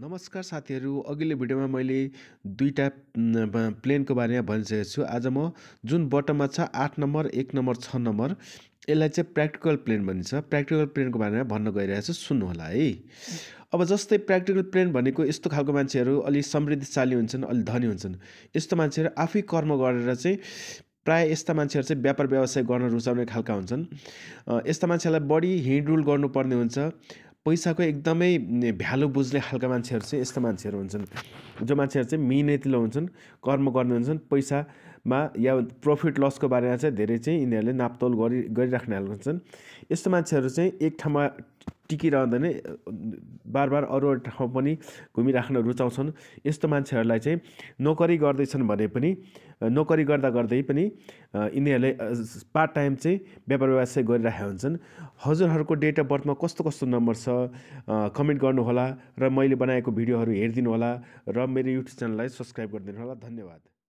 नमस्कार साथीहरू अघिल्लो भिडियोमा मैले दुईवटा प्लेनको बारेमा भनिसकेको छु आज म जुन बटममा छ आठ नम्बर एक नम्बर छ नम्बर यसलाई चाहिँ प्र्याक्टिकल प्लेन भनिन्छ प्र्याक्टिकल प्लेनको बारेमा भन्न गइरहेको छु सुन्नुहोला है अब जस्तै प्र्याक्टिकल प्लेन भनेको यस्तो खालको मान्छेहरू अलि समृद्धशाली हुन्छन् अलि धनी हुन्छन् यस्तो मान्छेहरू आफै कर्म गरेर चाहिँ प्रायः यस्ता मान्छेहरू चाहिँ व्यापार व्यवसाय गर्न रुचाउने खालका हुन्छन् यस्ता मान्छेहरूलाई बढी हिँडुल गर्नुपर्ने हुन्छ पैसाको एकदमै भ्यालु बुझ्ने खालका मान्छेहरू चाहिँ यस्ता मान्छेहरू हुन्छन् जो मान्छेहरू चाहिँ मिहिनेतिलो हुन्छन् कर्म गर्ने हुन्छन् पैसामा या प्रफिट लसको बारेमा चाहिँ धेरै चाहिँ यिनीहरूले नापतोल गरि गरिराख्ने खालको हुन्छन् यस्तो मान्छेहरू चाहिँ एक ठाउँमा टिकिरहँदैन बार बार अरू अरू ठाउँ पनि घुमिराख्न रुचाउँछन् यस्तो मान्छेहरूलाई चाहिँ नोकरी गर्दैछन् भने पनि नोकरी गर्दा गर्दै पनि यिनीहरूले पार्ट टाइम चाहिँ व्यापार व्यवसाय गरिरहेका हुन्छन् हजुरहरूको डेट अफ बर्थमा कस्तो कस्तो नम्बर छ कमेन्ट गर्नुहोला र मैले बनाएको भिडियोहरू हेरिदिनु होला र मेरो युट्युब च्यानललाई सब्सक्राइब गरिदिनु होला धन्यवाद